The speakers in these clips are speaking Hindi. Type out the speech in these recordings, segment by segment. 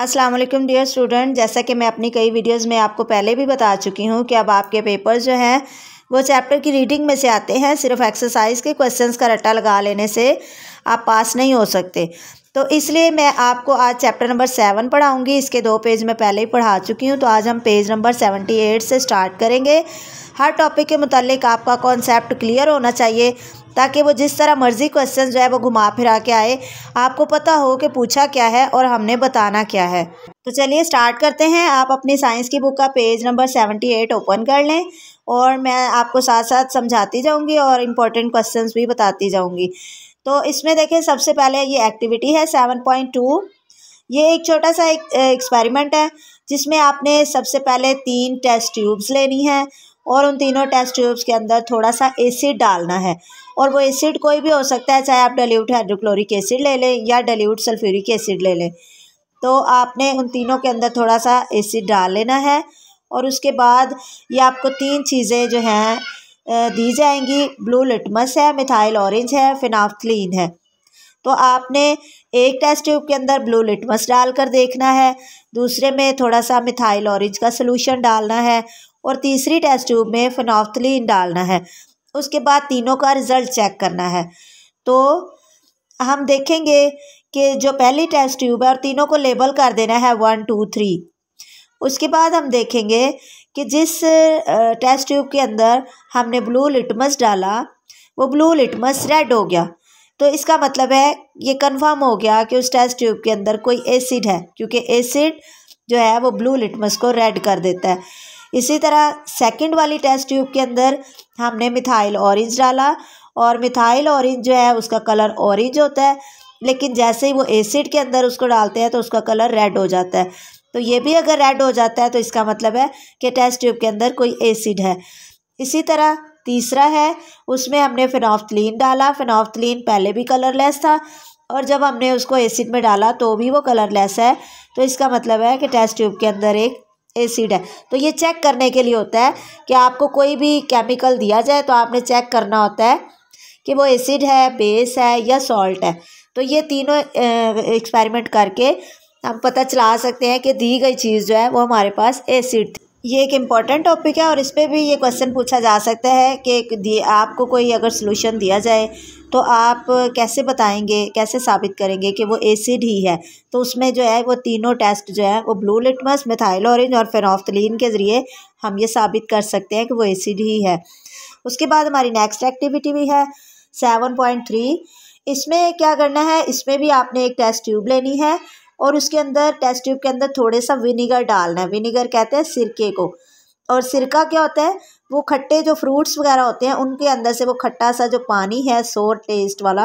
अस्सलाम वालेकुम डियर स्टूडेंट जैसा कि मैं अपनी कई वीडियोस में आपको पहले भी बता चुकी हूँ कि अब आपके पेपर जो हैं वो चैप्टर की रीडिंग में से आते हैं सिर्फ एक्सरसाइज के क्वेश्चंस का रट्टा लगा लेने से आप पास नहीं हो सकते तो इसलिए मैं आपको आज चैप्टर नंबर सेवन पढ़ाऊंगी इसके दो पेज मैं पहले ही पढ़ा चुकी हूँ तो आज हम पेज नंबर सेवेंटी एट से स्टार्ट करेंगे हर टॉपिक के मुतालिक आपका कॉन्सेप्ट क्लियर होना चाहिए ताकि वो जिस तरह मर्जी क्वेश्चन जो है वो घुमा फिरा के आए आपको पता हो कि पूछा क्या है और हमने बताना क्या है तो चलिए स्टार्ट करते हैं आप अपनी साइंस की बुक का page number seventy eight open कर लें और मैं आपको साथ साथ समझाती जाऊँगी और इम्पोर्टेंट क्वेश्चन भी बताती जाऊँगी तो इसमें देखें सबसे पहले ये एक्टिविटी है सेवन पॉइंट टू ये एक छोटा सा एक एक्सपेरिमेंट है जिसमें आपने सबसे पहले तीन टेस्ट ट्यूब्स लेनी है और उन तीनों टेस्ट ट्यूब्स के अंदर थोड़ा सा एसिड डालना है और वो एसिड कोई भी हो सकता है चाहे आप डल्यूट हाइड्रोक्लोरिक एसिड ले लें या डल्यूट सल्फ्यूरिक एसिड ले लें तो आपने उन तीनों के अंदर थोड़ा सा एसिड डाल लेना है और उसके बाद ये आपको तीन चीज़ें जो हैं दी जाएंगी ब्लू लिटमस है मिथाइल ऑरेंज है फिनाफ्थलीन है तो आपने एक टेस्ट ट्यूब के अंदर ब्लू लिटमस डालकर देखना है दूसरे में थोड़ा सा मिथाइल ऑरेंज का सोल्यूशन डालना है और तीसरी टेस्ट ट्यूब में फिनॉफ्थलीन डालना है उसके बाद तीनों का रिज़ल्ट चेक करना है तो हम देखेंगे कि जो पहली टेस्ट ट्यूब है और तीनों को लेबल कर देना है वन टू थ्री उसके बाद हम देखेंगे कि जिस टेस्ट ट्यूब के अंदर हमने ब्लू लिटमस डाला वो ब्लू लिटमस रेड हो गया तो इसका मतलब है ये कंफर्म हो गया कि उस टेस्ट ट्यूब के अंदर कोई एसिड है क्योंकि एसिड जो है वो ब्लू लिटमस को रेड कर देता है इसी तरह सेकंड वाली टेस्ट ट्यूब के अंदर हमने मिथाइल ऑरेंज डाला और मिथाइल ऑरेंज जो है उसका कलर ऑरेंज होता है लेकिन जैसे ही वो एसिड के अंदर उसको डालते हैं तो उसका कलर रेड हो जाता है तो ये भी अगर रेड हो जाता है तो इसका मतलब है कि टेस्ट ट्यूब के अंदर कोई एसिड है इसी तरह तीसरा है उसमें हमने फिनॉफ्थलिन डाला फिनॉफ्थलिन पहले भी कलरलेस था और जब हमने उसको एसिड में डाला तो भी वो कलरलेस है तो इसका मतलब है कि टेस्ट ट्यूब के अंदर एक एसिड है तो ये चेक करने के लिए होता है कि आपको कोई भी केमिकल दिया जाए तो आपने चेक करना होता है कि वो एसिड है बेस है या सॉल्ट है तो ये तीनों एक्सपेरिमेंट करके हम पता चला सकते हैं कि दी गई चीज़ जो है वो हमारे पास एसिड थी ये एक इम्पॉर्टेंट टॉपिक है और इस पर भी ये क्वेश्चन पूछा जा सकता है कि आपको कोई अगर सोल्यूशन दिया जाए तो आप कैसे बताएंगे कैसे साबित करेंगे कि वो एसिड ही है तो उसमें जो है वो तीनों टेस्ट जो है वो ब्लू लिटमस मिथाइल ऑरेंज और फेनोफ्थलिन के ज़रिए हम ये साबित कर सकते हैं कि वो एसिड ही है उसके बाद हमारी नेक्स्ट एक्टिविटी भी है सेवन पॉइंट थ्री इसमें क्या करना है इसमें भी आपने एक टेस्ट ट्यूब लेनी है और उसके अंदर टेस्ट ट्यूब के अंदर थोड़े सा विनीगर डालना है विनीगर कहते हैं सिरके को और सिरका क्या होता है वो खट्टे जो फ्रूट्स वगैरह होते हैं उनके अंदर से वो खट्टा सा जो पानी है सोर टेस्ट वाला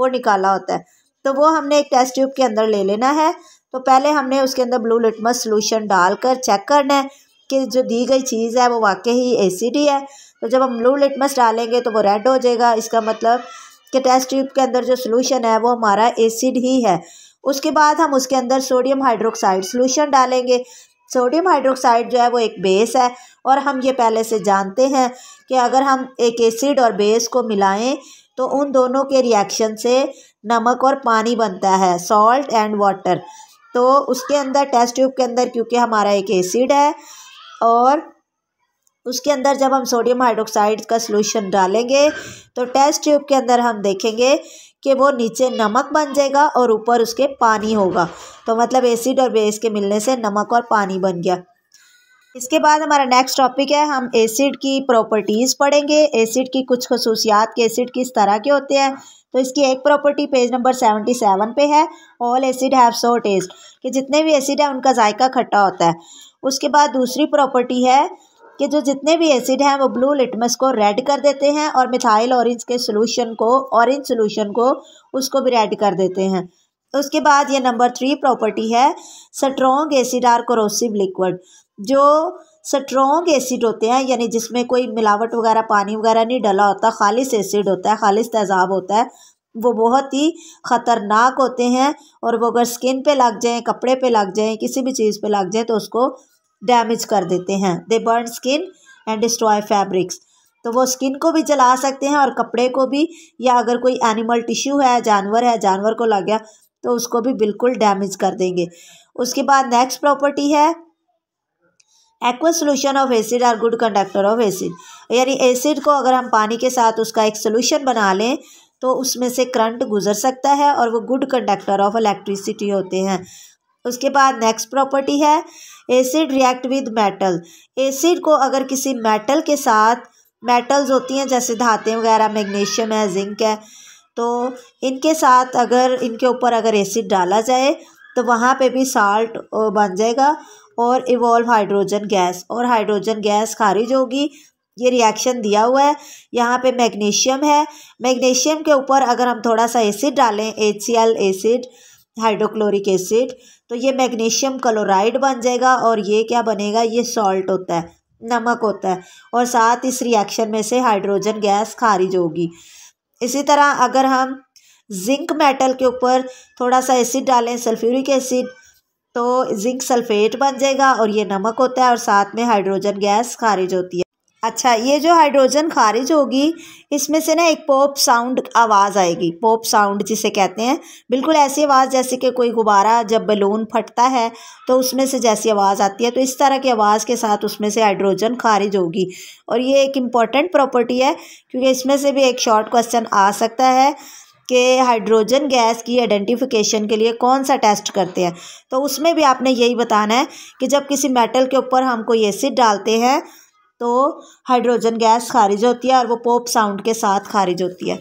वो निकाला होता है तो वो हमने एक टेस्ट ट्यूब के अंदर ले लेना है तो पहले हमने उसके अंदर ब्लू लिटमस सोल्यूशन डालकर चेक करना है कि जो दी गई चीज़ है वो वाकई ही एसिडी है तो जब हम ब्लू लिटमस डालेंगे तो वो रेड हो जाएगा इसका मतलब कि टेस्ट ट्यूब के अंदर जो सोल्यूशन है वो हमारा एसिड ही है उसके बाद हम उसके अंदर सोडियम हाइड्रोक्साइड सोल्यूशन डालेंगे सोडियम हाइड्रोक्साइड जो है वो एक बेस है और हम ये पहले से जानते हैं कि अगर हम एक एसिड और बेस को मिलाएं तो उन दोनों के रिएक्शन से नमक और पानी बनता है सॉल्ट एंड वाटर तो उसके अंदर टेस्ट ट्यूब के अंदर क्योंकि हमारा एक एसिड है और उसके अंदर जब हम सोडियम हाइड्रोक्साइड का सोल्यूशन डालेंगे तो टेस्ट ट्यूब के अंदर हम देखेंगे कि वो नीचे नमक बन जाएगा और ऊपर उसके पानी होगा तो मतलब एसिड और बेस के मिलने से नमक और पानी बन गया इसके बाद हमारा नेक्स्ट टॉपिक है हम एसिड की प्रॉपर्टीज़ पढ़ेंगे एसिड की कुछ खसूसियात के एसिड किस तरह के होते हैं तो इसकी एक property page number seventy seven पे है all acid have sour taste कि जितने भी एसिड हैं उनका जायका खट्टा होता है उसके बाद दूसरी प्रॉपर्टी है कि जो जितने भी एसिड हैं वो ब्लू लिटमस को रेड कर देते हैं और मिथाइल ऑरेंज के सोल्यूशन को ऑरेंज सोल्यूशन को उसको भी रेड कर देते हैं उसके बाद ये नंबर थ्री प्रॉपर्टी है strong acid are corrosive liquid जो स्ट्रोंग एसिड होते हैं यानी जिसमें कोई मिलावट वगैरह पानी वगैरह नहीं डला होता खालिश एसिड होता है खालिश तेजाब होता है वो बहुत ही ख़तरनाक होते हैं और वो अगर स्किन पे लग जाएँ कपड़े पे लग जाएँ किसी भी चीज़ पे लग जाए तो उसको डैमेज कर देते हैं they burn skin and destroy fabrics तो वो स्किन को भी जला सकते हैं और कपड़े को भी या अगर कोई एनिमल टिश्यू है जानवर है जानवर को लग गया तो उसको भी बिल्कुल डैमेज कर देंगे उसके बाद नेक्स्ट प्रॉपर्टी है aqua solution of acid are good conductor of acid यानी एसिड को अगर हम पानी के साथ उसका एक सोल्यूशन बना लें तो उसमें से करंट गुजर सकता है और वो गुड कंडक्टर ऑफ इलेक्ट्रिसिटी होते हैं उसके बाद नेक्स्ट प्रॉपर्टी है acid react with metal acid को अगर किसी मेटल के साथ मेटल्स होती हैं जैसे धातें वगैरह मैग्नीशियम है जिंक है तो इनके साथ अगर इनके ऊपर अगर एसिड डाला जाए तो वहाँ पे भी साल्ट बन जाएगा और इवॉल्व हाइड्रोजन गैस और हाइड्रोजन गैस खारिज होगी ये रिएक्शन दिया हुआ है यहाँ पे मैग्नीशियम है मैग्नीशियम के ऊपर अगर हम थोड़ा सा एसिड डालें H C L acid hydrochloric acid तो ये मैग्नीशियम क्लोराइड बन जाएगा और ये क्या बनेगा ये सॉल्ट होता है नमक होता है और साथ इस रिएक्शन में से हाइड्रोजन गैस खारिज होगी इसी तरह अगर हम जिंक मेटल के ऊपर थोड़ा सा एसिड डालें सल्फ्यूरिक एसिड तो जिंक सल्फेट बन जाएगा और ये नमक होता है और साथ में हाइड्रोजन गैस खारिज होती है अच्छा ये जो हाइड्रोजन खारिज होगी इसमें से ना एक पॉप साउंड आवाज़ आएगी पॉप साउंड जिसे कहते हैं बिल्कुल ऐसी आवाज़ जैसे कि कोई गुब्बारा जब बलून फटता है तो उसमें से जैसी आवाज़ आती है तो इस तरह की आवाज़ के साथ उसमें से हाइड्रोजन खारिज होगी और ये एक इम्पॉर्टेंट प्रॉपर्टी है क्योंकि इसमें से भी एक शॉर्ट क्वेश्चन आ सकता है कि हाइड्रोजन गैस की आइडेंटिफिकेशन के लिए कौन सा टेस्ट करते हैं तो उसमें भी आपने यही बताना है कि जब किसी मेटल के ऊपर हम कोई एसिड डालते हैं तो हाइड्रोजन गैस खारिज होती है और वो पोप साउंड के साथ खारिज होती है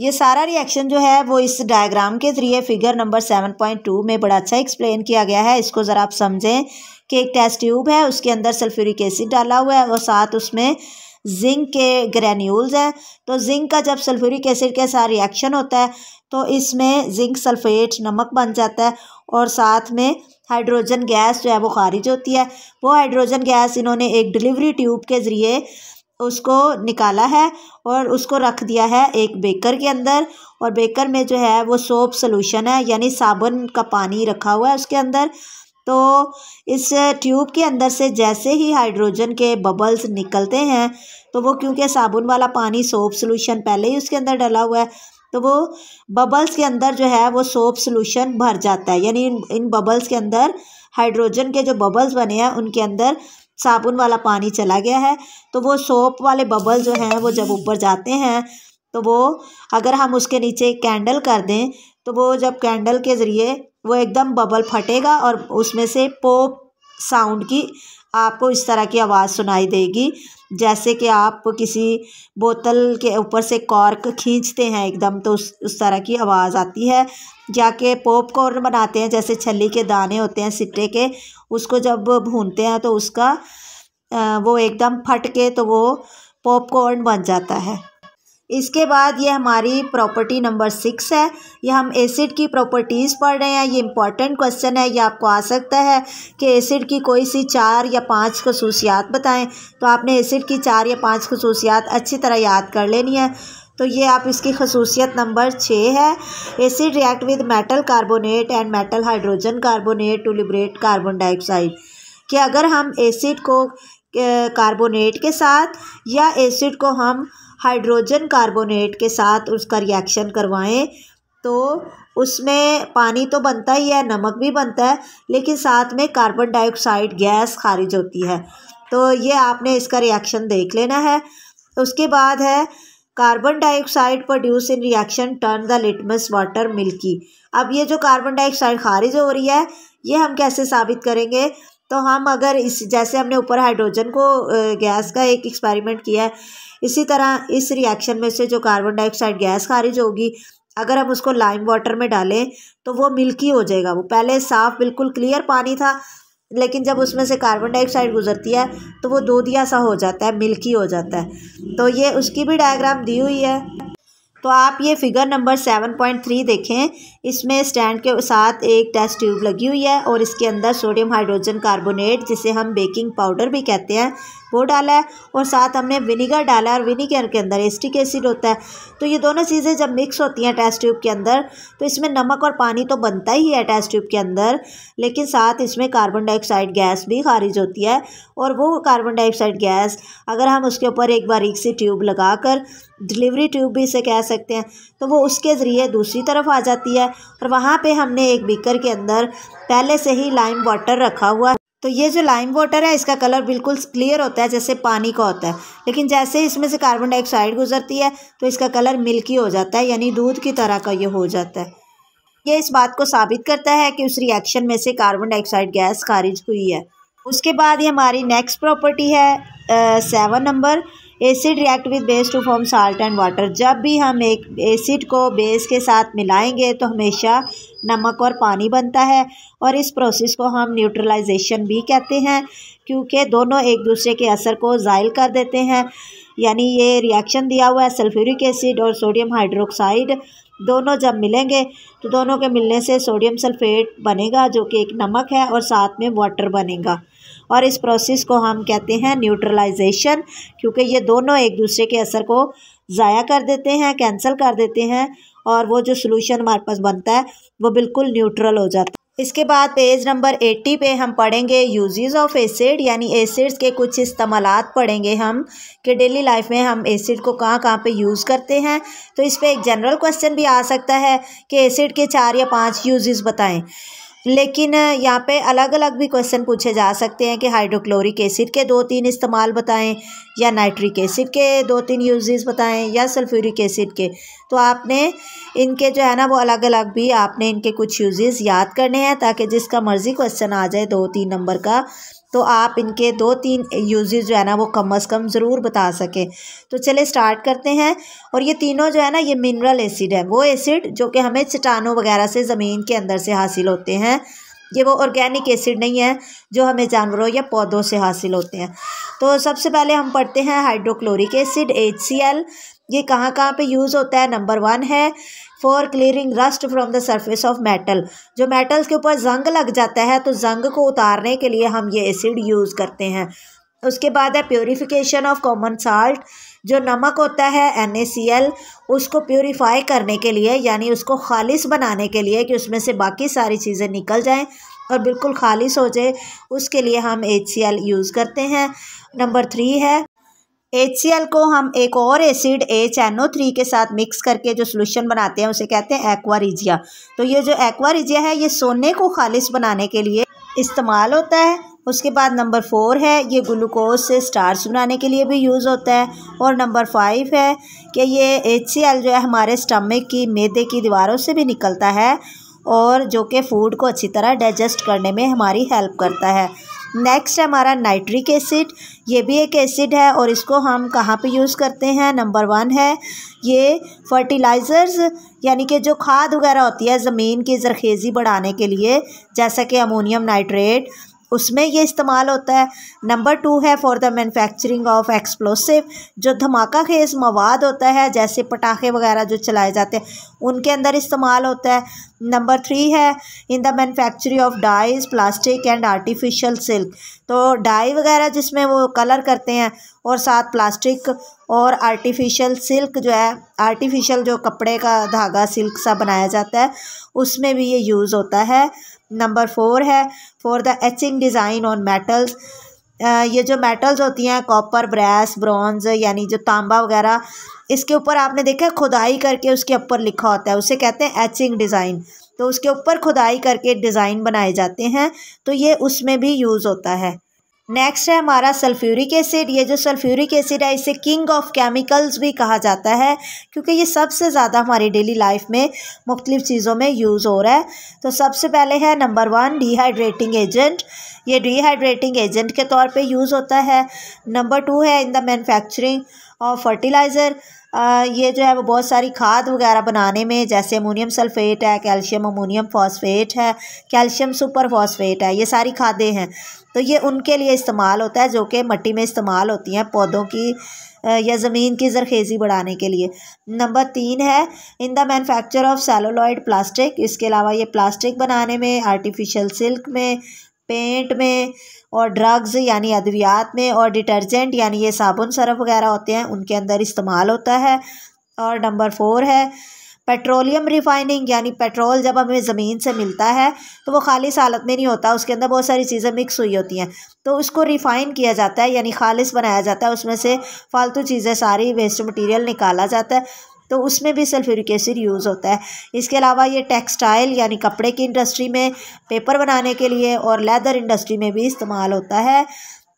ये सारा रिएक्शन जो है वो इस डायग्राम के ज़रिए figure number seven point two में बड़ा अच्छा एक्सप्लेन किया गया है इसको ज़रा आप समझें कि एक टेस्ट ट्यूब है उसके अंदर सल्फ्यूरिक एसिड डाला हुआ है और साथ उसमें जिंक के ग्रेन्यूल्स हैं तो जिंक का जब सल्फ्यूरिक एसिड के साथ रिएक्शन होता है तो इसमें जिंक सल्फेट नमक बन जाता है और साथ में हाइड्रोजन गैस जो है वो खारिज होती है वो हाइड्रोजन गैस इन्होंने एक डिलीवरी ट्यूब के ज़रिए उसको निकाला है और उसको रख दिया है एक बेकर के अंदर और बेकर में जो है वो सोप सोल्यूशन है यानी साबुन का पानी रखा हुआ है उसके अंदर तो इस ट्यूब के अंदर से जैसे ही हाइड्रोजन के बबल्स निकलते हैं तो वो क्योंकि साबुन वाला पानी सोप सोल्यूशन पहले ही उसके अंदर डला हुआ है तो वो बबल्स के अंदर जो है वो सोप सोल्यूशन भर जाता है यानी इन इन बबल्स के अंदर हाइड्रोजन के जो बबल्स बने हैं उनके अंदर साबुन वाला पानी चला गया है तो वो सोप वाले बबल जो हैं वो जब ऊपर जाते हैं तो वो अगर हम उसके नीचे कैंडल कर दें तो वो जब कैंडल के ज़रिए वो एकदम बबल फटेगा और उसमें से पोप साउंड की आपको इस तरह की आवाज़ सुनाई देगी जैसे कि आप किसी बोतल के ऊपर से कॉर्क खींचते हैं एकदम तो उस उस तरह की आवाज़ आती है या कि पॉपकॉर्न बनाते हैं जैसे छली के दाने होते हैं सिट्टे के उसको जब भूनते हैं तो उसका वो एकदम फट के तो वो पॉपकॉर्न बन जाता है इसके बाद ये हमारी प्रॉपर्टी नंबर सिक्स है यह हम एसिड की प्रॉपर्टीज़ पढ़ रहे हैं ये इंपॉर्टेंट क्वेश्चन है ये आपको आ सकता है कि एसिड की कोई सी चार या पांच खसूसियात बताएं तो आपने एसिड की चार या पांच खसूसियात अच्छी तरह याद कर लेनी है तो ये आप इसकी खसूसियत नंबर छः है acid react with metal carbonate and metal hydrogen carbonate to liberate carbon dioxide कि अगर हम एसिड को कार्बोनेट के साथ या एसिड को हम हाइड्रोजन कार्बोनेट के साथ उसका रिएक्शन करवाएं तो उसमें पानी तो बनता ही है नमक भी बनता है लेकिन साथ में कार्बन डाइऑक्साइड गैस खारिज होती है तो ये आपने इसका रिएक्शन देख लेना है उसके बाद है carbon dioxide produce in reaction turn the litmus water milky अब ये जो कार्बन डाइऑक्साइड खारिज हो रही है ये हम कैसे साबित करेंगे तो हम अगर इस जैसे हमने ऊपर हाइड्रोजन को गैस का एक एक्सपेरिमेंट किया है इसी तरह इस रिएक्शन में से जो कार्बन डाइऑक्साइड गैस खारिज होगी अगर हम उसको लाइम वाटर में डालें तो वो मिल्की हो जाएगा वो पहले साफ़ बिल्कुल क्लियर पानी था लेकिन जब उसमें से कार्बन डाइऑक्साइड गुजरती है तो वो दूधिया सा हो जाता है मिल्की हो जाता है तो ये उसकी भी डायग्राम दी हुई है तो आप ये figure number seven point three देखें इसमें स्टैंड के साथ एक टेस्ट ट्यूब लगी हुई है और इसके अंदर सोडियम हाइड्रोजन कार्बोनेट जिसे हम बेकिंग पाउडर भी कहते हैं वो डाला है और साथ हमने विनीगर डाला है और विनीगर के अंदर एस्टिक एसिड होता है तो ये दोनों चीज़ें जब मिक्स होती हैं टेस्ट ट्यूब के अंदर तो इसमें नमक और पानी तो बनता ही है टेस्ट ट्यूब के अंदर लेकिन साथ इसमें कार्बन डाइऑक्साइड गैस भी खारिज होती है और वो कार्बन डाइऑक्साइड गैस अगर हम उसके ऊपर एक बारीक सी ट्यूब लगा कर डिलीवरी ट्यूब भी इसे कह सकते हैं तो वो उसके ज़रिए दूसरी तरफ आ जाती है और वहाँ पर हमने एक बीकर के अंदर पहले से ही लाइम वाटर रखा हुआ तो ये जो लाइम वाटर है इसका कलर बिल्कुल क्लियर होता है जैसे पानी का होता है लेकिन जैसे इसमें से कार्बन डाइऑक्साइड गुजरती है तो इसका कलर मिल्की हो जाता है यानी दूध की तरह का ये हो जाता है ये इस बात को साबित करता है कि उस रिएक्शन में से कार्बन डाइऑक्साइड गैस खारिज हुई है उसके बाद ये हमारी नेक्स्ट प्रॉपर्टी है seven number acid react with base to form salt and water जब भी हम एक एसिड को बेस के साथ मिलाएंगे तो हमेशा नमक और पानी बनता है और इस प्रोसेस को हम न्यूट्रलाइजेशन भी कहते हैं क्योंकि दोनों एक दूसरे के असर को ज़ायल कर देते हैं यानी ये रिएक्शन दिया हुआ है सल्फ्यूरिक एसिड और सोडियम हाइड्रोक्साइड दोनों जब मिलेंगे तो दोनों के मिलने से सोडियम सल्फेट बनेगा जो कि एक नमक है और साथ में वाटर बनेगा और इस प्रोसेस को हम कहते हैं न्यूट्रलाइजेशन क्योंकि ये दोनों एक दूसरे के असर को ज़ाया कर देते हैं कैंसिल कर देते हैं और वो जो सोलूशन हमारे पास बनता है वो बिल्कुल न्यूट्रल हो जाता है इसके बाद पेज नंबर 80 पे हम पढ़ेंगे यूजेस ऑफ एसिड यानी एसिड्स के कुछ इस्तेमाल पढ़ेंगे हम कि डेली लाइफ में हम एसिड को कहाँ कहाँ पे यूज़ करते हैं तो इस पर एक जनरल क्वेश्चन भी आ सकता है कि एसिड के चार या पांच यूजेस बताएं लेकिन यहाँ पे अलग अलग भी क्वेश्चन पूछे जा सकते हैं कि हाइड्रोक्लोरिक एसिड के दो तीन इस्तेमाल बताएं या नाइट्रिक एसिड के दो तीन यूजेस बताएं या सल्फ्यूरिक एसिड के तो आपने इनके जो है ना वो अलग अलग भी आपने इनके कुछ यूजेस याद करने हैं ताकि जिसका मर्ज़ी क्वेश्चन आ जाए दो तीन नंबर का तो आप इनके दो तीन यूज़ जो है ना वो कम अज़ कम ज़रूर बता सकें तो चले स्टार्ट करते हैं और ये तीनों जो है ना ये मिनरल एसिड है वो एसिड जो कि हमें चटानों वगैरह से ज़मीन के अंदर से हासिल होते हैं ये वो ऑर्गेनिक एसिड नहीं है जो हमें जानवरों या पौधों से हासिल होते हैं तो सबसे पहले हम पढ़ते हैं हाइड्रोक्लोरिक एसिड एच ये कहाँ कहाँ पे यूज़ होता है नंबर वन है for clearing rust from the surface of metal जो मेटल्स के ऊपर जंग लग जाता है तो जंग को उतारने के लिए हम ये एसिड यूज़ करते हैं उसके बाद है प्योरीफिकेशन ऑफ कॉमन साल्ट जो नमक होता है एन उसको प्योरीफाई करने के लिए यानी उसको खालिस बनाने के लिए कि उसमें से बाकी सारी चीज़ें निकल जाएं और बिल्कुल खालिश हो जाए उसके लिए हम एच यूज़ करते हैं नंबर थ्री है एच को हम एक और acid H N O three के साथ मिक्स करके जो सोल्यूशन बनाते हैं उसे कहते हैं एक्वारिजिया तो ये जो एक्वारिजिया है ये सोने को खालिश बनाने के लिए इस्तेमाल होता है उसके बाद नंबर फोर है ये ग्लूकोज से स्टार्च बनाने के लिए भी यूज़ होता है और नंबर फाइव है कि ये एच जो है हमारे स्टमक की मैदे की दीवारों से भी निकलता है और जो कि फूड को अच्छी तरह डाइजेस्ट करने में हमारी हेल्प करता है नेक्स्ट है हमारा नाइट्रिक एसिड ये भी एक एसिड है और इसको हम कहाँ पे यूज़ करते हैं नंबर वन है ये फर्टिलाइज़र्स यानी कि जो खाद वगैरह होती है ज़मीन की जरखेज़ी बढ़ाने के लिए जैसा कि अमोनियम नाइट्रेट उसमें ये इस्तेमाल होता है नंबर टू है for the manufacturing of explosive जो धमाका खेज मवाद होता है जैसे पटाखे वगैरह जो चलाए जाते हैं उनके अंदर इस्तेमाल होता है नंबर थ्री है in the manufacturing of dyes plastic and artificial silk तो डाई वगैरह जिसमें वो कलर करते हैं और साथ प्लास्टिक और आर्टिफिशियल सिल्क जो है आर्टिफिशियल जो कपड़े का धागा सिल्क सा बनाया जाता है उसमें भी ये यूज़ होता है नंबर फोर है for the etching design on metals ये जो मेटल्स होती हैं कॉपर ब्रास ब्रॉन्ज यानी जो तांबा वगैरह इसके ऊपर आपने देखा खुदाई करके उसके ऊपर लिखा होता है उसे कहते हैं एचिंग डिज़ाइन तो उसके ऊपर खुदाई करके डिज़ाइन बनाए जाते हैं तो ये उसमें भी यूज़ होता है नेक्स्ट है हमारा सल्फ्यूरिक एसिड ये जो सल्फ्यूरिक एसिड है इसे किंग ऑफ केमिकल्स भी कहा जाता है क्योंकि ये सबसे ज़्यादा हमारी डेली लाइफ में मुख्तलिफ चीज़ों में यूज़ हो रहा है तो सबसे पहले है नंबर वन डिहाइड्रेटिंग एजेंट ये डिहाइड्रेटिंग एजेंट के तौर पे यूज़ होता है नंबर टू है इन द मैनुफैक्चरिंग और फर्टिलाइज़र ये जो है वो बहुत सारी खाद वगैरह बनाने में जैसे अमोनियम सल्फेट है कैल्शियम अमोनियम फॉस्फेट है कैल्शियम सुपर फॉस्फेट है ये सारी खादें हैं तो ये उनके लिए इस्तेमाल होता है जो कि मट्टी में इस्तेमाल होती हैं पौधों की या ज़मीन की जरखेज़ी बढ़ाने के लिए नंबर तीन है in the manufacture of celluloid plastic इसके अलावा ये प्लास्टिक बनाने में आर्टिफिशियल सिल्क में पेंट में और ड्रग्स यानी अद्वियात में और डिटर्जेंट यानी ये साबुन सरफ वगैरह होते हैं उनके अंदर इस्तेमाल होता है और नंबर फोर है पेट्रोलियम रिफाइनिंग यानी पेट्रोल जब हमें ज़मीन से मिलता है तो वो खालिश हालत में नहीं होता उसके अंदर बहुत सारी चीज़ें मिक्स हुई होती हैं तो उसको रिफ़ाइन किया जाता है यानी खालिश बनाया जाता है उसमें से फालतू चीज़ें सारी वेस्ट मटेरियल निकाला जाता है तो उसमें भी सल्फ्यूरिक एसिड यूज़ होता है इसके अलावा ये टेक्सटाइल यानी कपड़े की इंडस्ट्री में पेपर बनाने के लिए और लेदर इंडस्ट्री में भी इस्तेमाल होता है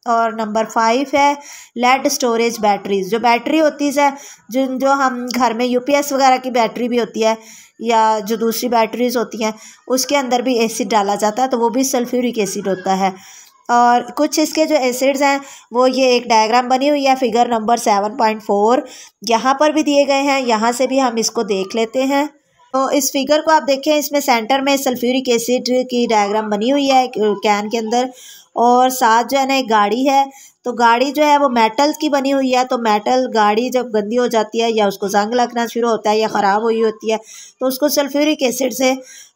और नंबर फाइव है लेड स्टोरेज बैटरीज जो बैटरी होती है जिन जो हम घर में यूपीएस वगैरह की बैटरी भी होती है या जो दूसरी बैटरीज होती हैं उसके अंदर भी एसिड डाला जाता है तो वो भी सल्फ्यूरिक एसिड होता है और कुछ इसके जो एसिड्स हैं वो ये एक डायग्राम बनी हुई है figure number seven point four यहाँ पर भी दिए गए हैं यहाँ से भी हम इसको देख लेते हैं तो इस फिगर को आप देखें इसमें सेंटर में सल्फ्यूरिक एसिड की डायग्राम बनी हुई है कैन के अंदर और साथ जो है ना एक गाड़ी है तो गाड़ी जो है वो मेटल की बनी हुई है तो मेटल गाड़ी जब गंदी हो जाती है या उसको जंग लगना शुरू होता है या ख़राब हुई होती है तो उसको सल्फ्यूरिक एसिड से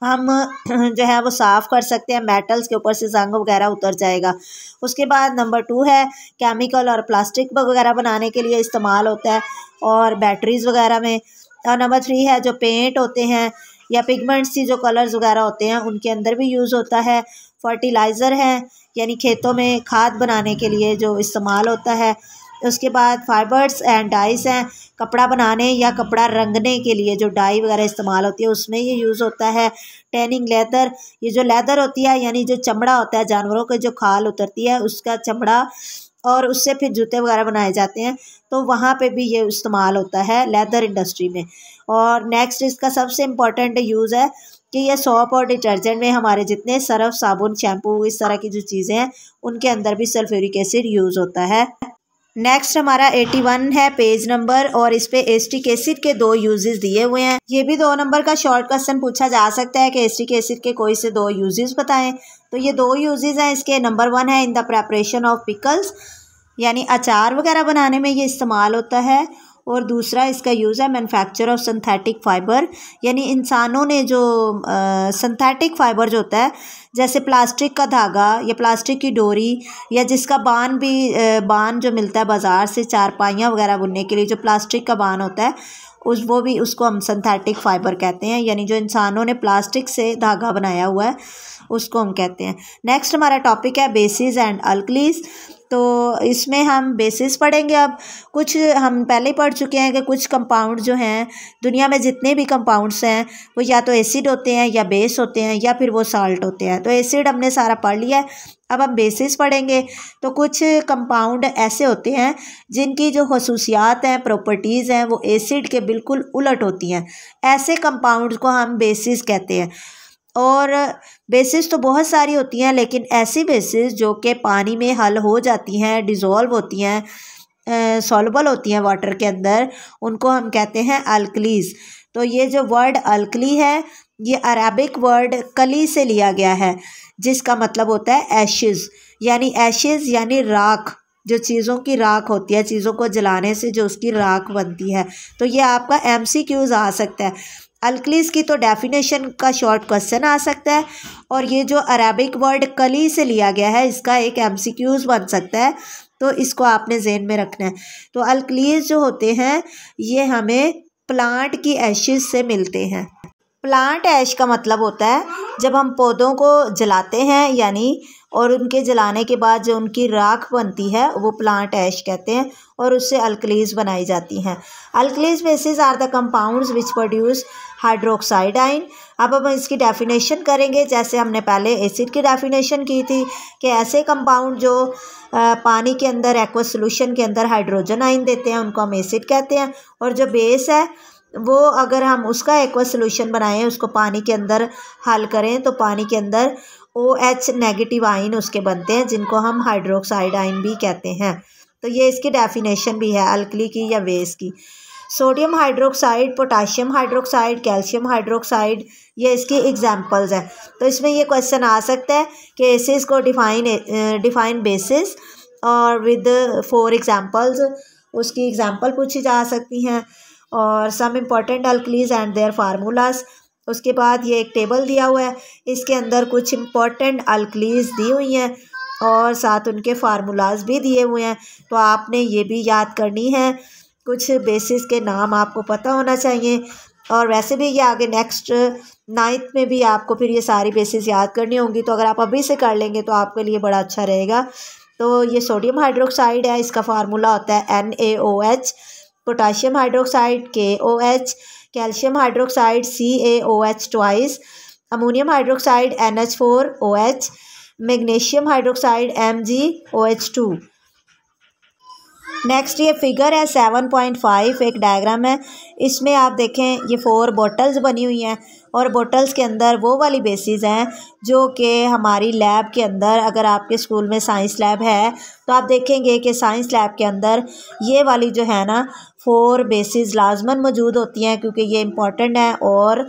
हम जो है वो साफ़ कर सकते हैं मेटल्स के ऊपर से जंग वगैरह उतर जाएगा उसके बाद नंबर टू है केमिकल और प्लास्टिक वगैरह बनाने के लिए इस्तेमाल होता है और बैटरीज़ वगैरह में और नंबर थ्री है जो पेंट होते हैं या पिगमेंट्स की जो कलर्स वगैरह होते हैं उनके अंदर भी यूज़ होता है फर्टिलाइज़र हैं यानी खेतों में खाद बनाने के लिए जो इस्तेमाल होता है उसके बाद फाइबर्स एंड डाइस हैं कपड़ा बनाने या कपड़ा रंगने के लिए जो डाई वगैरह इस्तेमाल होती है उसमें ये यूज़ होता है टैनिंग लेदर ये जो लेदर होती है यानी जो चमड़ा होता है जानवरों के जो खाल उतरती है उसका चमड़ा और उससे फिर जूते वगैरह बनाए जाते हैं तो वहाँ पे भी ये इस्तेमाल होता है लेदर इंडस्ट्री में और नेक्स्ट इसका सबसे इम्पोर्टेंट यूज़ है कि ये सॉप और डिटर्जेंट में हमारे जितने सर्फ साबुन शैम्पू इस तरह की जो चीज़ें हैं उनके अंदर भी सल्फ्यूरिक एसिड यूज़ होता है नेक्स्ट हमारा 81 है पेज नंबर और इस पे एस्टिक एसिड के दो यूजेस दिए हुए हैं ये भी दो नंबर का शॉर्ट क्वेश्चन पूछा जा सकता है कि एस्टिक एसिड के कोई से दो यूजेस बताएं तो ये दो यूजेस हैं इसके नंबर वन है in the preparation of pickles यानी अचार वगैरह बनाने में ये इस्तेमाल होता है और दूसरा इसका यूज़ है मैनुफैक्चर ऑफ सिंथेटिक फ़ाइबर यानी इंसानों ने जो सिंथेटिक फ़ाइबर जो होता है जैसे प्लास्टिक का धागा या प्लास्टिक की डोरी या जिसका बान भी बान जो मिलता है बाज़ार से चारपाइयाँ वगैरह बुनने के लिए जो प्लास्टिक का बान होता है उस वो भी उसको हम सिंथेटिक फ़ाइबर कहते हैं यानी जो इंसानों ने प्लास्टिक से धागा बनाया हुआ है उसको हम कहते हैं नेक्स्ट हमारा टॉपिक है बेसिस एंड अल्कलीज़ तो इसमें हम बेसिस पढ़ेंगे अब कुछ हम पहले पढ़ चुके हैं कि कुछ कंपाउंड जो हैं दुनिया में जितने भी कंपाउंड्स हैं वो या तो एसिड होते हैं या बेस होते हैं या फिर वो साल्ट होते हैं तो एसिड हमने सारा पढ़ लिया है अब हम बेसिस पढ़ेंगे तो कुछ कंपाउंड ऐसे होते हैं जिनकी जो खसूसियात हैं प्रॉपर्टीज़ हैं वो एसिड के बिल्कुल उलट होती हैं ऐसे कंपाउंड को हम बेसिस कहते हैं और बेसिस तो बहुत सारी होती हैं लेकिन ऐसी बेसिस जो कि पानी में हल हो जाती हैं डिज़ोल्व होती हैं सॉलबल होती हैं वाटर के अंदर उनको हम कहते हैं अल्कलीज तो ये जो वर्ड अल्कली है ये अरबिक वर्ड कली से लिया गया है जिसका मतलब होता है एशेज़ यानी एशेज़ यानी राख जो चीज़ों की राख होती है चीज़ों को जलाने से जो उसकी राख बनती है तो ये आपका एम सी क्यूज़ आ सकता है अल्कलीस की तो डेफिनेशन का शॉर्ट क्वेश्चन आ सकता है और ये जो अरबिक वर्ड कली से लिया गया है इसका एक एम बन सकता है तो इसको आपने जेन में रखना है तो अल्कलीस जो होते हैं ये हमें प्लांट की एशिज से मिलते हैं प्लांट ऐश का मतलब होता है जब हम पौधों को जलाते हैं यानी और उनके जलाने के बाद जो उनकी राख बनती है वो प्लांट ऐश कहते हैं और उससे अल्कलीज बनाई जाती हैं alkalies bases are the compounds which produce hydroxide ion अब हम इसकी डेफिनेशन करेंगे जैसे हमने पहले एसिड की डेफिनेशन की थी कि ऐसे कंपाउंड जो पानी के अंदर एक्वा सोल्यूशन के अंदर हाइड्रोजन आइन देते हैं उनको हम एसिड कहते हैं और जो बेस है वो अगर हम उसका एक्वा सोल्यूशन बनाएं उसको पानी के अंदर हल करें तो पानी के अंदर ओ एच नेगेटिव आइन उसके बनते हैं जिनको हम हाइड्रोक्साइड आइन भी कहते हैं तो ये इसकी डेफिनेशन भी है अल्कली की या वेस की sodium hydroxide potassium hydroxide calcium hydroxide ये इसकी एग्जांपल्स हैं तो इसमें ये क्वेश्चन आ सकता है कि एसिस को डिफाइन डिफाइन बेसिस और विद फोर एग्जांपल्स उसकी एग्जांपल पूछी जा सकती हैं और some important alkalies and their formulas उसके बाद ये एक टेबल दिया हुआ है इसके अंदर कुछ इम्पॉर्टेंट अल्कलीज दी हुई हैं और साथ उनके फार्मूलाज भी दिए हुए हैं तो आपने ये भी याद करनी है कुछ बेसिस के नाम आपको पता होना चाहिए और वैसे भी ये आगे नेक्स्ट नाइन्थ में भी आपको फिर ये सारी बेसिस याद करनी होंगी तो अगर आप अभी से कर लेंगे तो आपके लिए बड़ा अच्छा रहेगा तो ये सोडियम हाइड्रोक्साइड है इसका फार्मूला होता है N A O H potassium hydroxide K O H calcium hydroxide C A O H twice ammonium hydroxide N H four O H magnesium hydroxide M G O H two next ये फिगर है सेवन पॉइंट फाइव एक डायग्राम है इसमें आप देखें ये फोर बॉटल्स बनी हुई हैं और बॉटल्स के अंदर वो वाली बेसिस हैं जो कि हमारी लैब के अंदर अगर आपके स्कूल में साइंस लैब है तो आप देखेंगे कि साइंस लैब के अंदर ये वाली जो है ना फोर बेसिस लाजमन मौजूद होती हैं क्योंकि ये इम्पॉर्टेंट है और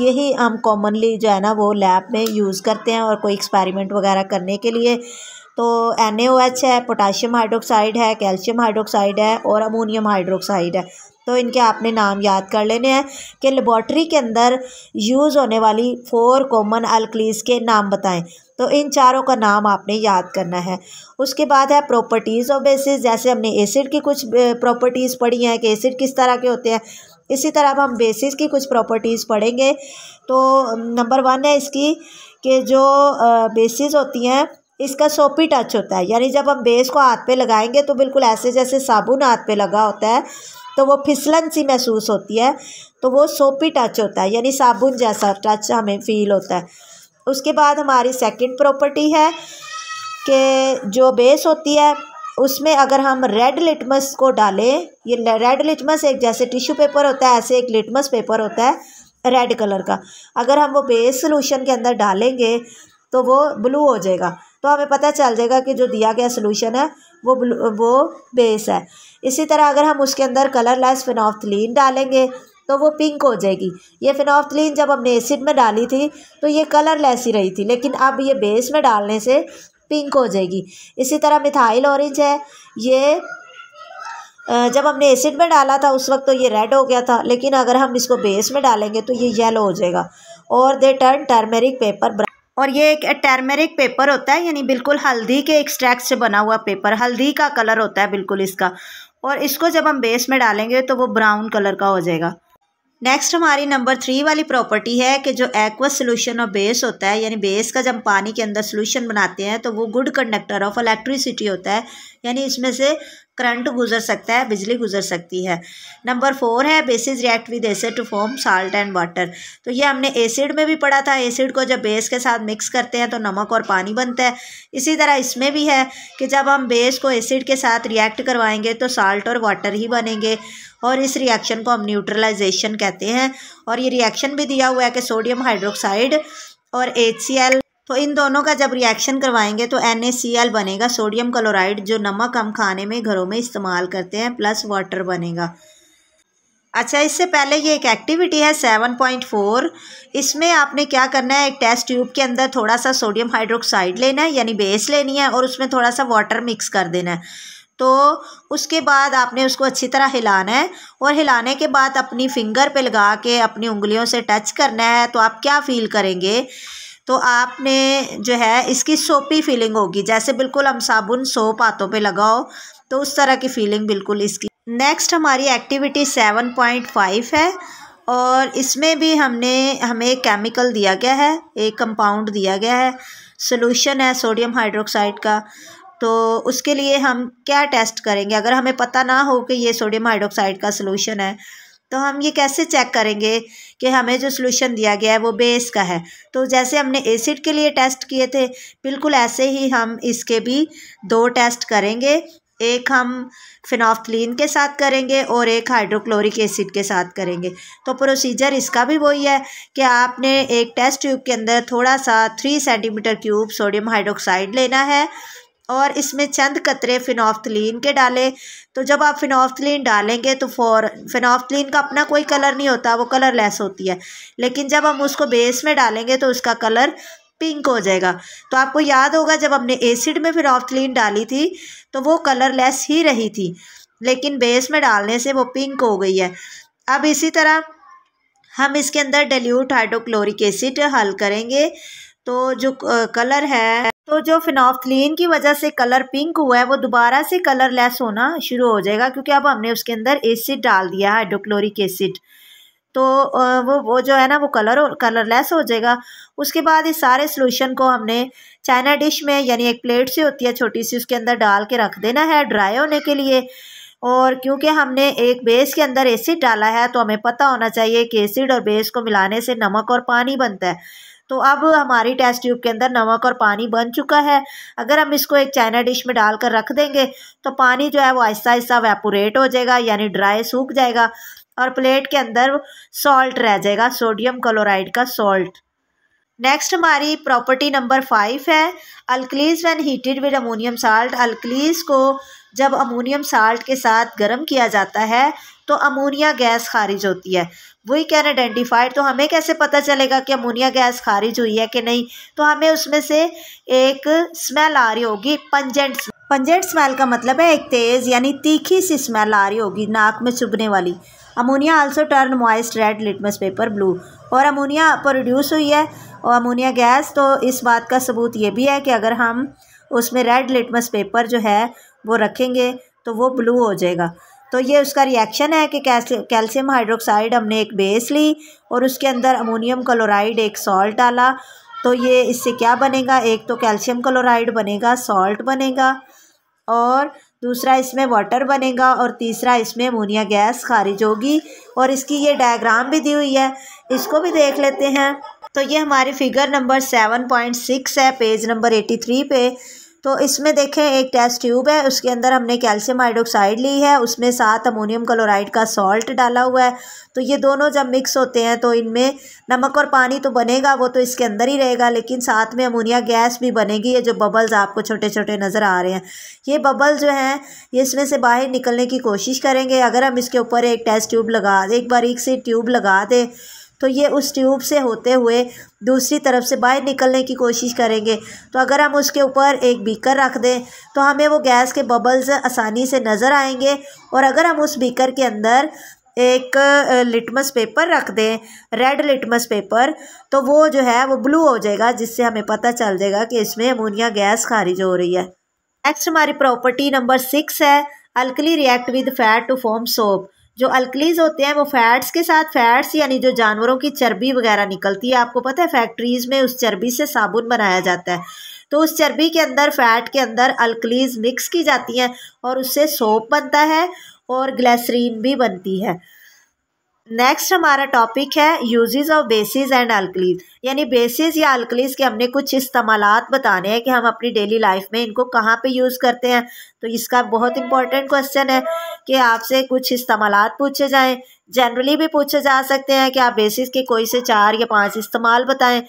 यही हम कॉमनली जो है ना वो लैब में यूज़ करते हैं और कोई एक्सपेरिमेंट वगैरह करने के लिए तो एन है पोटाशियम हाइड्रोक्साइड है कैल्शियम हाइड्रोक्साइड है और अमोनियम हाइड्रोक्साइड है तो इनके आपने नाम याद कर लेने हैं कि लेबॉर्ट्री के अंदर यूज़ होने वाली फ़ोर कॉमन अल्कलीस के नाम बताएं तो इन चारों का नाम आपने याद करना है उसके बाद है प्रॉपर्टीज़ ऑफ बेसिस जैसे हमने एसिड की कुछ प्रॉपर्टीज़ पढ़ी हैं कि एसिड किस तरह के होते हैं इसी तरह अब हम बेसिस की कुछ प्रॉपर्टीज़ पढ़ेंगे तो नंबर वन है इसकी कि जो बेसिस होती हैं इसका सोपी टच होता है यानी जब हम बेस को हाथ पे लगाएंगे तो बिल्कुल ऐसे जैसे साबुन हाथ पे लगा होता है तो वो फिसलन सी महसूस होती है तो वो सोपी टच होता है यानी साबुन जैसा टच हमें फील होता है उसके बाद हमारी सेकंड प्रॉपर्टी है कि जो बेस होती है उसमें अगर हम रेड लिटमस को डालें ये रेड लिटमस एक जैसे टिश्यू पेपर होता है ऐसे एक लिटमस पेपर होता है रेड कलर का अगर हम वो बेस सोलूशन के अंदर डालेंगे तो वो ब्लू हो जाएगा तो हमें पता चल जाएगा कि जो दिया गया सोल्यूशन है वो वो बेस है इसी तरह अगर हम उसके अंदर कलरलेस फिनॉफ्थलीन डालेंगे तो वो पिंक हो जाएगी ये फिनॉफ्थलीन जब हमने एसिड में डाली थी तो ये कलरलेस ही रही थी लेकिन अब ये बेस में डालने से पिंक हो जाएगी इसी तरह मिथाइल ऑरेंज है ये जब हमने एसिड में डाला था उस वक्त तो ये रेड हो गया था लेकिन अगर हम इसको बेस में डालेंगे तो ये येलो हो जाएगा और दे टर्न टर्मेरिक पेपर और ये एक टर्मेरिक पेपर होता है यानी बिल्कुल हल्दी के एक्सट्रैक्ट से बना हुआ पेपर हल्दी का कलर होता है बिल्कुल इसका और इसको जब हम बेस में डालेंगे तो वो ब्राउन कलर का हो जाएगा नेक्स्ट हमारी नंबर थ्री वाली प्रॉपर्टी है कि जो एक्वस सोल्यूशन और बेस होता है यानी बेस का जब पानी के अंदर सोल्यूशन बनाते हैं तो वो गुड कंडक्टर ऑफ इलेक्ट्रिसिटी होता है यानी इसमें से करंट गुजर सकता है बिजली गुजर सकती है नंबर फोर है bases react with acid to form salt and water तो ये हमने एसिड में भी पढ़ा था एसिड को जब बेस के साथ मिक्स करते हैं तो नमक और पानी बनता है इसी तरह इसमें भी है कि जब हम बेस को एसिड के साथ रिएक्ट करवाएंगे तो साल्ट और वाटर ही बनेंगे और इस रिएक्शन को हम न्यूट्रलाइजेशन कहते हैं और ये रिएक्शन भी दिया हुआ है कि सोडियम हाइड्रोक्साइड और एच तो इन दोनों का जब रिएक्शन करवाएंगे तो एन बनेगा सोडियम क्लोराइड जो नमक हम खाने में घरों में इस्तेमाल करते हैं प्लस वाटर बनेगा अच्छा इससे पहले ये एक एक्टिविटी है सेवन पॉइंट फोर इसमें आपने क्या करना है एक टेस्ट ट्यूब के अंदर थोड़ा सा सोडियम हाइड्रोक्साइड लेना है यानी बेस लेनी है और उसमें थोड़ा सा वाटर मिक्स कर देना है तो उसके बाद आपने उसको अच्छी तरह हिलाना है और हिलाने के बाद अपनी फिंगर पे लगा के अपनी उंगलियों से टच करना है तो आप क्या फ़ील करेंगे तो आपने जो है इसकी सोपी फीलिंग होगी जैसे बिल्कुल हम साबुन सोप हाथों पे लगाओ तो उस तरह की फीलिंग बिल्कुल इसकी नेक्स्ट हमारी एक्टिविटी सेवन पॉइंट फाइव है और इसमें भी हमने हमें एक केमिकल दिया गया है एक कंपाउंड दिया गया है सोल्यूशन है सोडियम हाइड्रोक्साइड का तो उसके लिए हम क्या टेस्ट करेंगे अगर हमें पता ना हो कि ये सोडियम हाइड्रोक्साइड का सोलूशन है तो हम ये कैसे चेक करेंगे कि हमें जो सोल्यूशन दिया गया है वो बेस का है तो जैसे हमने एसिड के लिए टेस्ट किए थे बिल्कुल ऐसे ही हम इसके भी दो टेस्ट करेंगे एक हम फिनॉफ्थलीन के साथ करेंगे और एक हाइड्रोक्लोरिक एसिड के साथ करेंगे तो प्रोसीजर इसका भी वही है कि आपने एक टेस्ट ट्यूब के अंदर थोड़ा सा three centimetre cube sodium hydroxide लेना है और इसमें चंद कतरे फ़िनॉफ्थलीन के डालें तो जब आप फ़िनॉफ्थलीन डालेंगे तो फॉर फ़िनॉफ्थलीन का अपना कोई कलर नहीं होता वो कलरलेस होती है लेकिन जब हम उसको बेस में डालेंगे तो उसका कलर पिंक हो जाएगा तो आपको याद होगा जब हमने एसिड में फिनॉफ्थलीन डाली थी तो वो कलरलेस ही रही थी लेकिन बेस में डालने से वो पिंक हो गई है अब इसी तरह हम इसके अंदर डेल्यूट हाइड्रोक्लोरिक एसिड हल करेंगे तो जो कलर है तो जो फिनॉफ्थलीन की वजह से कलर पिंक हुआ है वो दोबारा से कलर लेस होना शुरू हो जाएगा क्योंकि अब हमने उसके अंदर एसिड डाल दिया हाइड्रोक्लोरिक एसिड तो वो वो जो है ना वो कलर कलर लेस हो जाएगा उसके बाद इस सारे सॉल्यूशन को हमने चाइना डिश में यानी एक प्लेट सी होती है छोटी सी उसके अंदर डाल के रख देना है ड्राई होने के लिए और क्योंकि हमने एक बेस के अंदर एसिड डाला है तो हमें पता होना चाहिए कि एसिड और बेस को मिलाने से नमक और पानी बनता है तो अब हमारी टेस्ट ट्यूब के अंदर नमक और पानी बन चुका है अगर हम इसको एक चाइना डिश में डालकर रख देंगे तो पानी जो है वो आहिस्ता आहिस्ता वेपोरेट हो जाएगा यानी ड्राई सूख जाएगा और प्लेट के अंदर सॉल्ट रह जाएगा सोडियम क्लोराइड का सॉल्ट नेक्स्ट हमारी प्रॉपर्टी नंबर फाइव है alkalis when heated with ammonium salt alkalis को जब अमोनियम साल्ट के साथ गर्म किया जाता है तो अमोनिया गैस खारिज होती है वही कैन आइडेंटिफाइड तो हमें कैसे पता चलेगा कि अमोनिया गैस खारिज हुई है कि नहीं तो हमें उसमें से एक स्मेल आ रही होगी पंजेंट पंजेंट स्मेल का मतलब है एक तेज़ यानी तीखी सी स्मेल आ रही होगी नाक में चुभने वाली ammonia also turn moist red litmus paper blue और अमोनिया प्रोड्यूस हुई है और अमोनिया गैस तो इस बात का सबूत ये भी है कि अगर हम उसमें रेड लिटमस पेपर जो है वो रखेंगे तो वो ब्लू हो जाएगा तो ये उसका रिएक्शन है कि कैल्शियम हाइड्रोक्साइड हमने एक बेस ली और उसके अंदर अमोनियम क्लोराइड एक सॉल्ट डाला तो ये इससे क्या बनेगा एक तो कैल्शियम क्लोराइड बनेगा सॉल्ट बनेगा और दूसरा इसमें वाटर बनेगा और तीसरा इसमें अमोनिया गैस खारिज होगी और इसकी ये डायग्राम भी दी हुई है इसको भी देख लेते हैं तो ये हमारी figure number seven point six है पेज नंबर एटी थ्री पे तो इसमें देखें एक टेस्ट ट्यूब है उसके अंदर हमने कैल्शियम हाइड्रोक्साइड ली है उसमें साथ अमोनियम क्लोराइड का सॉल्ट डाला हुआ है तो ये दोनों जब मिक्स होते हैं तो इनमें नमक और पानी तो बनेगा वो तो इसके अंदर ही रहेगा लेकिन साथ में अमोनिया गैस भी बनेगी ये जो बबल्स आपको छोटे छोटे नज़र आ रहे हैं ये बबल जो हैं ये इसमें से बाहर निकलने की कोशिश करेंगे अगर हम इसके ऊपर एक टेस्ट ट्यूब लगा एक बारीक सी ट्यूब लगा दें तो ये उस ट्यूब से होते हुए दूसरी तरफ से बाहर निकलने की कोशिश करेंगे तो अगर हम उसके ऊपर एक बीकर रख दें तो हमें वो गैस के बबल्स आसानी से नज़र आएंगे और अगर हम उस बीकर के अंदर एक लिटमस पेपर रख दें रेड लिटमस पेपर तो वो जो है वो ब्लू हो जाएगा जिससे हमें पता चल जाएगा कि इसमें अमोनिया गैस खारिज हो रही है नेक्स्ट हमारी प्रॉपर्टी नंबर सिक्स है alkali react with fat to form soap जो अल्कलीज होते हैं वो फैट्स के साथ फैट्स यानी जो जानवरों की चर्बी वगैरह निकलती है आपको पता है फैक्ट्रीज में उस चर्बी से साबुन बनाया जाता है तो उस चर्बी के अंदर फैट के अंदर अल्कलीज मिक्स की जाती हैं और उससे सोप बनता है और ग्लैसरीन भी बनती है नेक्स्ट हमारा टॉपिक है uses of bases and alkalis यानी बेसिस या अल्कलीज के हमने कुछ इस्तेमाल बताने हैं कि हम अपनी डेली लाइफ में इनको कहाँ पे यूज़ करते हैं तो इसका बहुत इंपॉर्टेंट क्वेश्चन है कि आपसे कुछ इस्तेमाल पूछे जाएं जनरली भी पूछे जा सकते हैं कि आप बेसिस के कोई से चार या पाँच इस्तेमाल बताएँ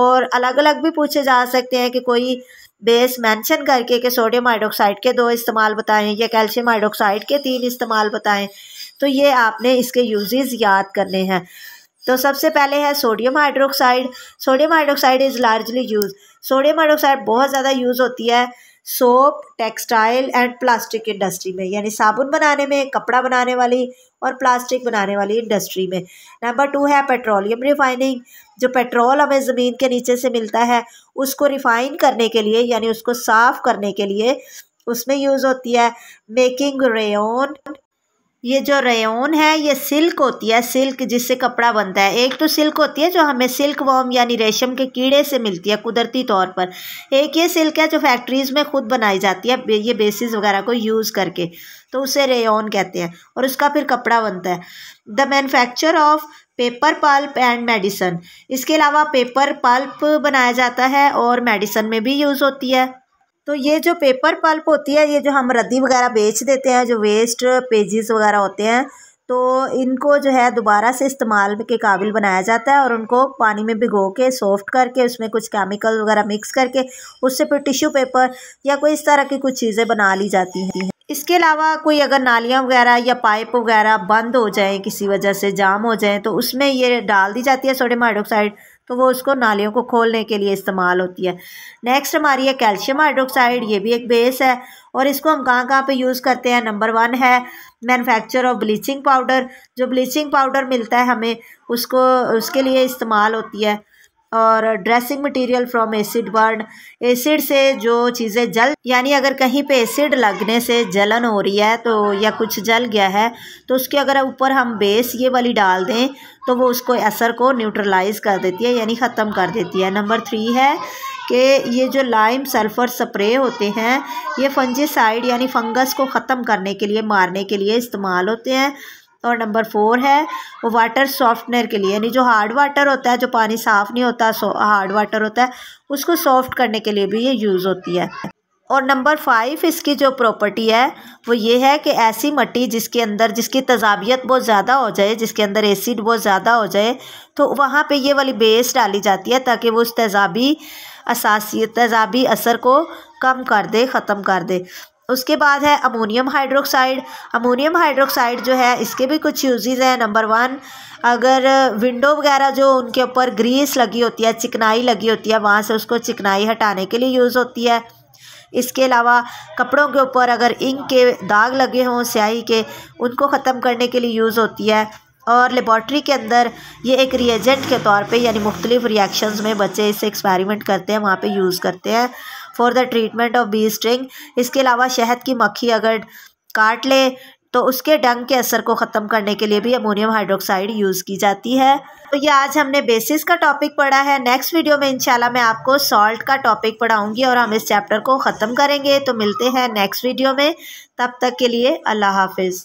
और अलग अलग भी पूछे जा सकते हैं कि कोई बेस मेंशन करके कि सोडियम हाइड्रोक्साइड के दो इस्तेमाल बताएं या कैल्शियम हाइड्रोक्साइड के तीन इस्तेमाल बताएं तो ये आपने इसके यूजेस याद करने हैं तो सबसे पहले है sodium hydroxide sodium hydroxide is largely use sodium hydroxide बहुत ज़्यादा यूज़ होती है soap textile and plastic industry में यानी साबुन बनाने में कपड़ा बनाने वाली और प्लास्टिक बनाने वाली इंडस्ट्री में नंबर टू है पेट्रोलियम रिफाइनिंग जो पेट्रोल हमें ज़मीन के नीचे से मिलता है उसको रिफ़ाइन करने के लिए यानी उसको साफ़ करने के लिए उसमें यूज़ होती है मेकिंग रेन ये जो रेन है ये सिल्क होती है सिल्क जिससे कपड़ा बनता है एक तो सिल्क होती है जो हमें सिल्क वॉम यानी रेशम के कीड़े से मिलती है कुदरती तौर पर एक ये सिल्क है जो फैक्ट्रीज़ में खुद बनाई जाती है ये बेसिस वगैरह को यूज़ करके तो उसे रेन कहते हैं और उसका फिर कपड़ा बनता है the manufacture of paper pulp and medicine इसके अलावा पेपर पल्प बनाया जाता है और मेडिसन में भी यूज़ होती है तो ये जो पेपर पल्प होती है ये जो हम रद्दी वगैरह बेच देते हैं जो वेस्ट पेजेस वगैरह होते हैं तो इनको जो है दोबारा से इस्तेमाल के काबिल बनाया जाता है और उनको पानी में भिगो के सॉफ्ट करके उसमें कुछ केमिकल वगैरह मिक्स करके उससे फिर टिश्यू पेपर या कोई इस तरह की कुछ चीज़ें बना ली जाती हैं इसके अलावा कोई अगर नालियाँ वगैरह या पाइप वगैरह बंद हो जाएँ किसी वजह से जाम हो जाएँ तो उसमें ये डाल दी जाती है सोडियम हाइड्रोक्साइड तो वो उसको नालियों को खोलने के लिए इस्तेमाल होती है नेक्स्ट हमारी है कैल्शियम हाइड्रोक्साइड ये भी एक बेस है और इसको हम कहाँ कहाँ पे यूज़ करते हैं नंबर वन है मैन्युफैक्चर ऑफ ब्लीचिंग पाउडर जो ब्लीचिंग पाउडर मिलता है हमें उसको उसके लिए इस्तेमाल होती है और dressing material from acid burn acid से जो चीज़ें जल यानी अगर कहीं पे एसिड लगने से जलन हो रही है तो या कुछ जल गया है तो उसके अगर ऊपर हम बेस ये वाली डाल दें तो वो उसको असर को न्यूट्रलाइज कर देती है यानी ख़त्म कर देती है नंबर थ्री है कि ये जो लाइम सल्फ़र स्प्रे होते हैं ये साइड यानी फंगस को ख़त्म करने के लिए मारने के लिए इस्तेमाल होते हैं और नंबर फोर है वाटर सॉफ्टनर के लिए यानी जो हार्ड वाटर होता है जो पानी साफ़ नहीं होता हार्ड वाटर होता है उसको सॉफ्ट करने के लिए भी ये यूज़ होती है और नंबर फाइव इसकी जो प्रॉपर्टी है वो ये है कि ऐसी मट्टी जिसके अंदर जिसकी तजाबियत बहुत ज़्यादा हो जाए जिसके अंदर एसिड बहुत ज़्यादा हो जाए तो वहाँ पे ये वाली बेस डाली जाती है ताकि वो उस तेजाबी असासी तेजाबी असर को कम कर दे ख़त्म कर दे उसके बाद है अमोनियम हाइड्रोक्साइड अमोनियम हाइड्रोक्साइड जो है इसके भी कुछ यूजेज़ हैं नंबर वन अगर विंडो वगैरह जो उनके ऊपर ग्रीस लगी होती है चिकनाई लगी होती है वहाँ से उसको चिकनाई हटाने के लिए यूज़ होती है इसके अलावा कपड़ों के ऊपर अगर इंक के दाग लगे हों स्याही के उनको ख़त्म करने के लिए यूज़ होती है और लेबॉर्ट्री के अंदर ये एक रिएजेंट के तौर पे यानी मुख्तलिफ रिएक्शंस में बच्चे इसे एक्सपेरिमेंट करते हैं वहाँ पे यूज़ करते हैं for the treatment of bee sting इसके अलावा शहद की मक्खी अगर काट ले तो उसके डंग के असर को ख़त्म करने के लिए भी अमोनियम हाइड्रोक्साइड यूज़ की जाती है तो ये आज हमने बेसिस का टॉपिक पढ़ा है नेक्स्ट वीडियो में इंशाल्लाह मैं आपको सॉल्ट का टॉपिक पढ़ाऊंगी और हम इस चैप्टर को ख़त्म करेंगे तो मिलते हैं नेक्स्ट वीडियो में तब तक के लिए अल्लाह हाफिज़